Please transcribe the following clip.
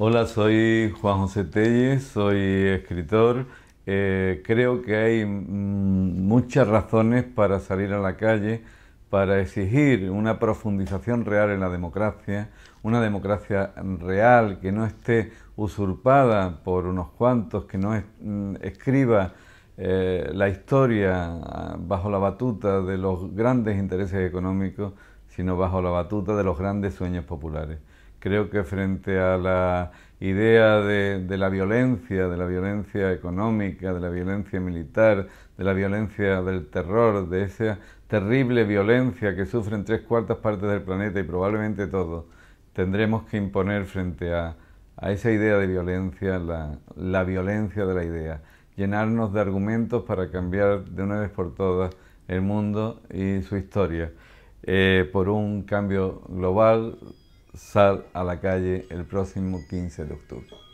Hola, soy Juan José Telles, soy escritor. Eh, creo que hay mm, muchas razones para salir a la calle, para exigir una profundización real en la democracia, una democracia real que no esté usurpada por unos cuantos, que no mm, escriba eh, la historia ah, bajo la batuta de los grandes intereses económicos sino bajo la batuta de los grandes sueños populares. Creo que frente a la idea de, la violencia, de la violencia económica, de la violencia militar, de la violencia del terror, de esa terrible violencia que sufren tres cuartas partes del planeta y probablemente todo, tendremos que imponer frente a, esa idea de violencia, la, la, violencia de la idea, llenarnos de argumentos para cambiar de una vez por todas el mundo y su historia. Eh, por un cambio global. Sal a la calle el próximo 15 de octubre.